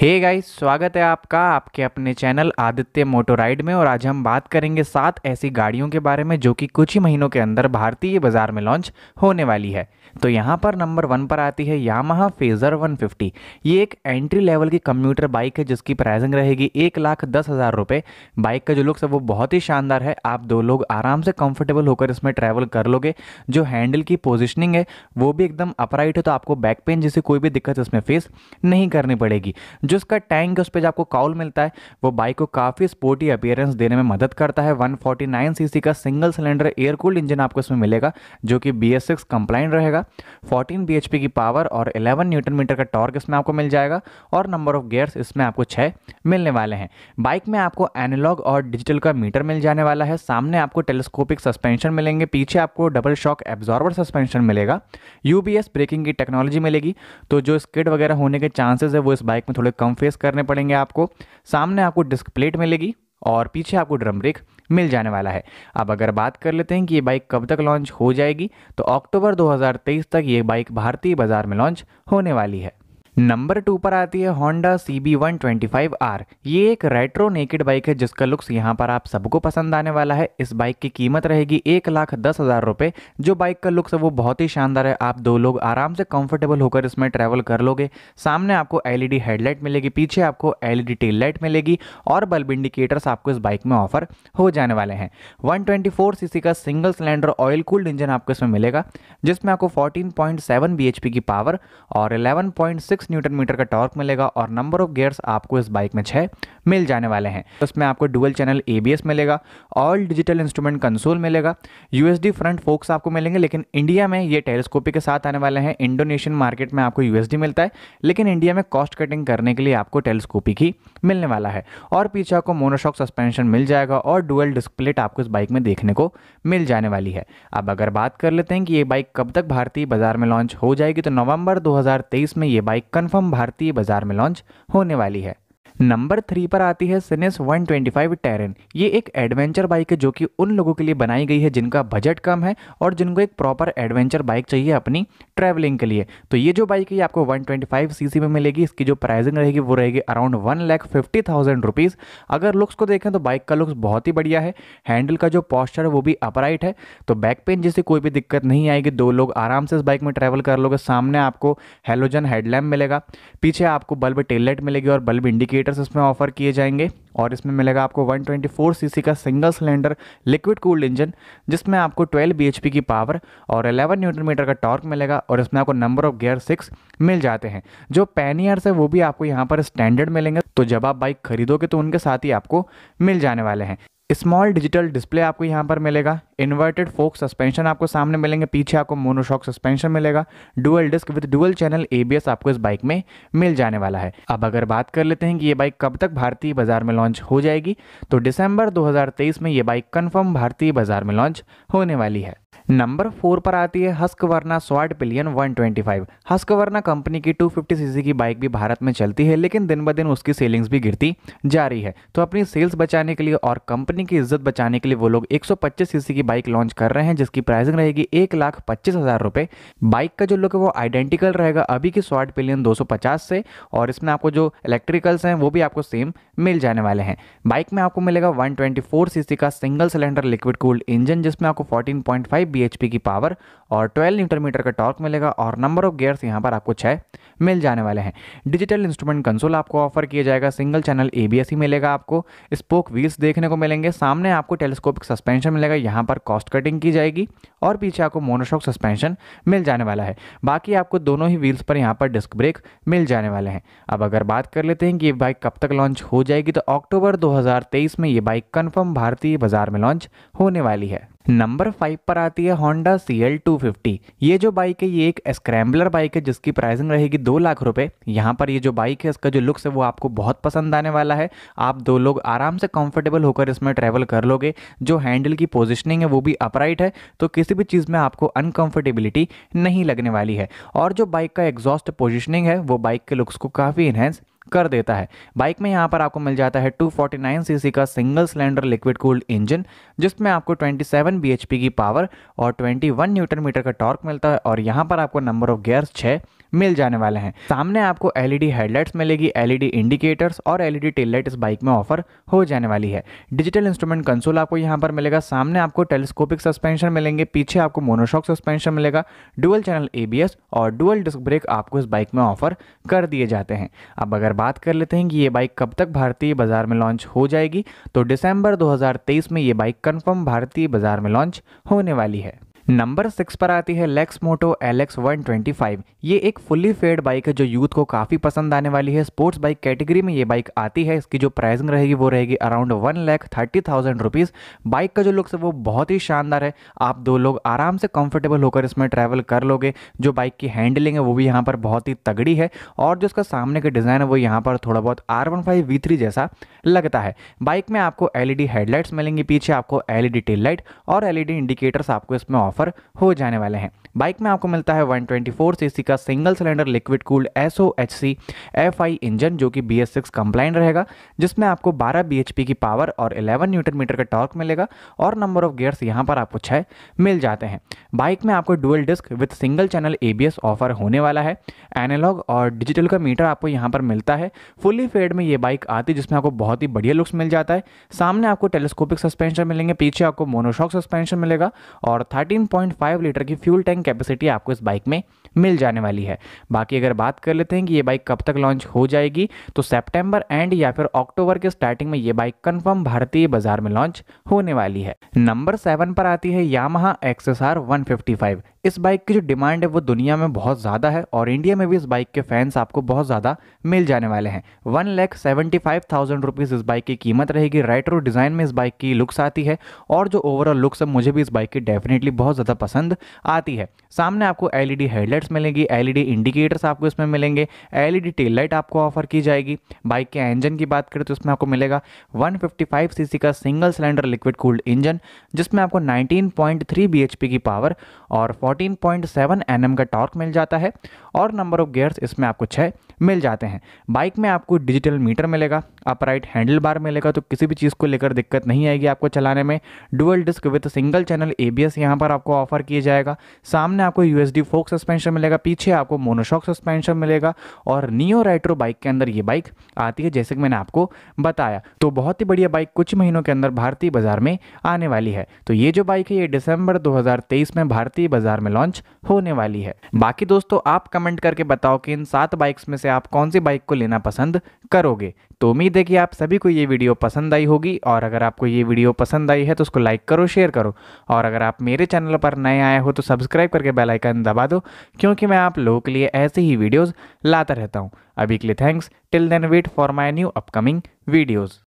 हे hey guys स्वागत है आपका आपके अपने चैनल आदित्य मोटोराइड में और आज हम बात करेंगे सात ऐसी गाड़ियों के बारे में जो कि कुछ ही महीनों के अंदर भारतीय बाजार में लॉन्च होने वाली है तो यहाँ पर नंबर वन पर आती है यामाहा फेजर 150 ये एक एंट्री लेवल की कंप्यूटर बाइक है जिसकी प्राइसिंग रहेगी एक लाख दस हज़ार रुपये बाइक का जो लुक्स है वो बहुत ही शानदार है आप दो लोग आराम से कंफर्टेबल होकर इसमें ट्रैवल कर लोगे जो हैंडल की पोजिशनिंग है वो भी एकदम अपराइट है तो आपको बैक पेन जैसी कोई भी दिक्कत इसमें फेस नहीं करनी पड़ेगी जिसका टैंक है उस पर आपको काउल मिलता है वो बाइक को काफ़ी स्पोर्टी अपियरेंस देने में मदद करता है 149 सीसी का सिंगल सिलेंडर एयर इंजन आपको इसमें मिलेगा जो कि बी एस सिक्स कंप्लाइन रहेगा 14 bhp की पावर और 11 न्यूटन मीटर का टॉर्क इसमें आपको मिल जाएगा और नंबर ऑफ गेयर्स इसमें आपको छः मिलने वाले हैं बाइक में आपको एनोलॉग और डिजिटल का मीटर मिल जाने वाला है सामने आपको टेलीस्कोपिक सस्पेंशन मिलेंगे पीछे आपको डबल शॉक एब्जॉर्वर सस्पेंशन मिलेगा यू ब्रेकिंग की टेक्नोलॉजी मिलेगी तो जो स्किड वगैरह होने के चांसेज है वो इस बाइक में थोड़े कम फेस करने पड़ेंगे आपको सामने आपको डिस्क प्लेट मिलेगी और पीछे आपको ड्रम ब्रेक मिल जाने वाला है अब अगर बात कर लेते हैं कि ये बाइक कब तक लॉन्च हो जाएगी तो अक्टूबर 2023 तक ये बाइक भारतीय बाज़ार में लॉन्च होने वाली है नंबर टू पर आती है Honda C B one twenty five R ये एक रेट्रो नेकेड बाइक है जिसका लुक्स यहाँ पर आप सबको पसंद आने वाला है इस बाइक की कीमत रहेगी एक लाख दस हज़ार रुपये जो बाइक का लुक्स है वो बहुत ही शानदार है आप दो लोग आराम से कंफर्टेबल होकर इसमें ट्रैवल कर लोगे सामने आपको एलईडी हेडलाइट e मिलेगी पीछे आपको एल टेल लाइट मिलेगी और बल्ब इंडिकेटर्स आपको इस बाइक में ऑफर हो जाने वाले हैं वन ट्वेंटी फोर का single cylinder oil cooled engine आपको इसमें मिलेगा जिसमें आपको fourteen point seven B H P की पावर और eleven point six newton meter का टॉर्क मिलेगा और नंबर ऑफ गेयर्स आपको इस बाइक में छः मिल जाने वाले हैं उसमें तो आपको डुअल चैनल ए मिलेगा ऑल डिजिटल इंस्ट्रूमेंट कंसोल मिलेगा यूएसडी फ्रंट फोक्स आपको मिलेंगे लेकिन इंडिया में ये टेलीस्कोपी के साथ आने वाले हैं इंडोनेशियन मार्केट में आपको यूएसडी मिलता है लेकिन इंडिया में कॉस्ट कटिंग करने के लिए आपको टेलीस्कोपी की मिलने वाला है और पीछे आपको मोनोशॉक सस्पेंशन मिल जाएगा और डुअल डिस्प्लेट आपको इस बाइक में देखने को मिल जाने वाली है अब अगर बात कर लेते हैं कि ये बाइक कब तक भारतीय बाजार में लॉन्च हो जाएगी तो नवंबर 2023 में ये बाइक कंफर्म भारतीय बाजार में लॉन्च होने वाली है नंबर थ्री पर आती है सिनेस 125 टेरन ये एक एडवेंचर बाइक है जो कि उन लोगों के लिए बनाई गई है जिनका बजट कम है और जिनको एक प्रॉपर एडवेंचर बाइक चाहिए अपनी ट्रैवलिंग के लिए तो ये जो बाइक है ये आपको 125 सीसी में मिलेगी इसकी जो प्राइसिंग रहेगी वो रहेगी around one lakh fifty thousand rupees अगर लुक्स को देखें तो बाइक का लुक्स बहुत ही बढ़िया है हैंडल का जो पॉस्चर है वो भी अपराइट है तो बैक पेन जैसे कोई भी दिक्कत नहीं आएगी दो लोग आराम से इस बाइक में ट्रैवल कर लोगे सामने आपको हेलोजन हेडलैम्प मिलेगा पीछे आपको बल्ब टेललाइट मिलेगी और बल्ब इंडिकेटर सिलेंडर्स इसमें ऑफर किए जाएंगे और इसमें मिलेगा आपको 124 सीसी का single cylinder liquid cooled engine जिसमें आपको 12 बीएचपी की पावर और 11 न्यूटन मीटर का टॉर्क मिलेगा और इसमें आपको नंबर ऑफ गियर सिक्स मिल जाते हैं जो पैनियर्स है वो भी आपको यहाँ पर स्टैंडर्ड मिलेंगे तो जब आप बाइक खरीदोगे तो उनके साथ ही आपको मिल जाने वाले हैं स्मॉल डिजिटल डिस्प्ले आपको यहाँ पर मिलेगा इन्वर्टेड फोक सस्पेंशन आपको सामने मिलेंगे पीछे आपको मोनोशॉक सस्पेंशन मिलेगा dual disc with dual channel ABS आपको इस बाइक में मिल जाने वाला है अब अगर बात कर लेते हैं कि ये बाइक कब तक भारतीय बाजार में लॉन्च हो जाएगी तो दिसंबर 2023 में ये बाइक कन्फर्म भारतीय बाजार में लॉन्च होने वाली है नंबर फोर पर आती है Husqvarna Svartpilen 125 Husqvarna company की 250 सीसी की बाइक भी भारत में चलती है लेकिन दिन ब दिन उसकी सेलिंग्स भी गिरती जा रही है तो अपनी सेल्स बचाने के लिए और कंपनी की इज्जत बचाने के लिए वो लोग 125 सीसी की बाइक लॉन्च कर रहे हैं जिसकी प्राइसिंग रहेगी एक लाख पच्चीस हज़ार रुपये बाइक का जो लुक है वो आइडेंटिकल रहेगा अभी की स्वाट पिलियन दो से और इसमें आपको जो इलेक्ट्रिकल्स हैं वो भी आपको सेम मिल जाने वाले हैं बाइक में आपको मिलेगा वन सीसी का single cylinder liquid cooled engine जिसमें आपको फोर्टीन फाइव बी की पावर और ट्वेल्व न्यूटन मीटर का टॉर्क मिलेगा और नंबर ऑफ गेयर्स यहाँ पर आपको छः मिल जाने वाले हैं डिजिटल इंस्ट्रूमेंट कंसोल आपको ऑफर किया जाएगा सिंगल चैनल ए ही मिलेगा आपको स्पोक व्हील्स देखने को मिलेंगे सामने आपको टेलीस्कोपिक सस्पेंशन मिलेगा यहाँ पर कॉस्ट कटिंग की जाएगी और पीछे आपको मोनोशॉक सस्पेंशन मिल जाने वाला है बाकी आपको दोनों ही व्हील्स पर यहाँ पर डिस्क ब्रेक मिल जाने वाले हैं अब अगर बात कर लेते हैं कि ये बाइक कब तक लॉन्च हो जाएगी तो अक्टूबर 2023 में ये बाइक कन्फर्म भारतीय बाजार में लॉन्च होने वाली है नंबर फाइव पर आती है Honda C L two fifty ये जो बाइक है ये एक स्क्रैम्बलर बाइक है जिसकी प्राइसिंग रहेगी दो लाख रुपए यहाँ पर ये जो बाइक है इसका जो लुक्स है वो आपको बहुत पसंद आने वाला है आप दो लोग आराम से कंफर्टेबल होकर इसमें ट्रैवल कर लोगे जो हैंडल की पोजिशनिंग है वो भी अपराइट है तो किसी भी चीज़ में आपको अनकम्फर्टेबिलिटी नहीं लगने वाली है और जो बाइक का एग्जॉस्ट पोजिशनिंग है वो बाइक के लुक्स को काफ़ी इन्हेंस कर देता है बाइक में यहाँ पर आपको मिल जाता है 249 सीसी का single cylinder liquid cooled engine जिसमें आपको 27 bhp की पावर और 21 न्यूटन मीटर का टॉर्क मिलता है और यहाँ पर आपको नंबर ऑफ गियर्स छः मिल जाने वाले हैं सामने आपको एलईडी हेडलाइट्स e मिलेगी एलईडी इंडिकेटर्स e और एलईडी टेल लाइट इस बाइक में ऑफर हो जाने वाली है डिजिटल इंस्ट्रूमेंट कंसोल आपको यहाँ पर मिलेगा सामने आपको टेलीस्कोपिक सस्पेंशन मिलेंगे पीछे आपको मोनोशॉक सस्पेंशन मिलेगा डुअल चैनल ए और डुअल डिस्क ब्रेक आपको इस बाइक में ऑफर कर दिए जाते हैं अब अगर बात कर लेते हैं कि ये बाइक कब तक भारतीय बाजार में लॉन्च हो जाएगी तो दिसंबर 2023 में ये बाइक कंफर्म भारतीय बाजार में लॉन्च होने वाली है नंबर सिक्स पर आती है Lexmoto L X one twenty five ये एक फुल्ली फेड बाइक है जो यूथ को काफ़ी पसंद आने वाली है स्पोर्ट्स बाइक कैटेगरी में ये बाइक आती है इसकी जो प्राइसिंग रहेगी वो रहेगी around one lakh thirty thousand rupees bike का जो लुक्स है वो बहुत ही शानदार है आप दो लोग आराम से कंफर्टेबल होकर इसमें ट्रैवल कर लोगे जो बाइक की हैंडलिंग है वो भी यहाँ पर बहुत ही तगड़ी है और जो इसका सामने का डिज़ाइन है वो यहाँ पर थोड़ा बहुत R one five V three जैसा लगता है बाइक में आपको एल ई डी हेडलाइट्स मिलेंगी पीछे आपको L E D tail light और एल ई डी इंडिकेटर्स आपको इसमें ऑफर ऑफर हो जाने वाले हैं बाइक में आपको मिलता है 124 सीसी का single cylinder liquid cooled S O H C F I engine जो कि बी एस रहेगा जिसमें आपको 12 bhp की पावर और 11 न्यूटन मीटर का टॉर्क मिलेगा और नंबर ऑफ गियर्स यहां पर आपको छः मिल जाते हैं बाइक में आपको dual disc with single channel ए ऑफर होने वाला है एनालॉग और डिजिटल का मीटर आपको यहाँ पर मिलता है फुली फेड में ये बाइक आती है जिसमें आपको बहुत ही बढ़िया लुक्स मिल जाता है सामने आपको टेलीस्कोपिक सस्पेंशन मिलेंगे पीछे आपको मोनोशॉक सस्पेंशन मिलेगा और थर्टीन 16.5 लीटर की फ्यूल टैंक कैपेसिटी आपको इस बाइक में मिल जाने वाली है बाकी अगर बात कर लेते हैं कि ये बाइक कब तक लॉन्च हो जाएगी तो सेप्टेम्बर एंड या फिर अक्टूबर के स्टार्टिंग में ये बाइक कन्फर्म भारतीय बाजार में लॉन्च होने वाली है नंबर सेवन पर आती है यामहा एक्सएसआर एस इस बाइक की जो डिमांड है वो दुनिया में बहुत ज़्यादा है और इंडिया में भी इस बाइक के फैंस आपको बहुत ज़्यादा मिल जाने वाले हैं one lakh seventy five thousand rupees इस बाइक की कीमत रहेगी रो डिज़ाइन में इस बाइक की लुक्स आती है और जो ओवरऑल लुक्स है मुझे भी इस बाइक की डेफिनेटली बहुत ज़्यादा पसंद आती है सामने आपको एल हेडलाइट्स मिलेंगी एल इंडिकेटर्स आपको इसमें मिलेंगे एल टेल लाइट आपको ऑफर की जाएगी बाइक के इंजन की बात करें तो इसमें आपको मिलेगा सी सीसी का single cylinder liquid cooled engine जिसमें आपको एच पी की पावर और 14.7 एनएम का टॉर्क मिल जाता है और नंबर ऑफ गियर्स इसमें आपको छः मिल जाते हैं बाइक में आपको डिजिटल मीटर मिलेगा अपराइट हैंडल बार मिलेगा तो किसी भी चीज़ को लेकर दिक्कत नहीं आएगी आपको चलाने में dual disc with single channel A B पर आपको ऑफर किया जाएगा सामने आपको यू एस फोक सस्पेंशन मिलेगा पीछे आपको मोनोशॉक सस्पेंशन मिलेगा और नियो राइट्रो बाइक के अंदर ये बाइक आती है जैसे कि मैंने आपको बताया तो बहुत ही बढ़िया बाइक कुछ महीनों के अंदर भारतीय बाजार में आने वाली है तो ये जो बाइक है ये दिसंबर 2023 में भारतीय बाजार 2024 में लॉन्च होने वाली है बाकी दोस्तों आप कमेंट करके बताओ कि इन सात बाइक्स में से आप कौन सी बाइक को लेना पसंद करोगे तो उम्मीद है कि आप सभी को ये वीडियो पसंद आई होगी और अगर आपको ये वीडियो पसंद आई है तो उसको लाइक करो शेयर करो और अगर आप मेरे चैनल पर नए आए हो तो सब्सक्राइब करके बेलाइकन दबा दो क्योंकि मैं आप लोगों के लिए ऐसे ही वीडियोज़ लाता रहता हूँ अभी के लिए thanks till then wait for my new upcoming videos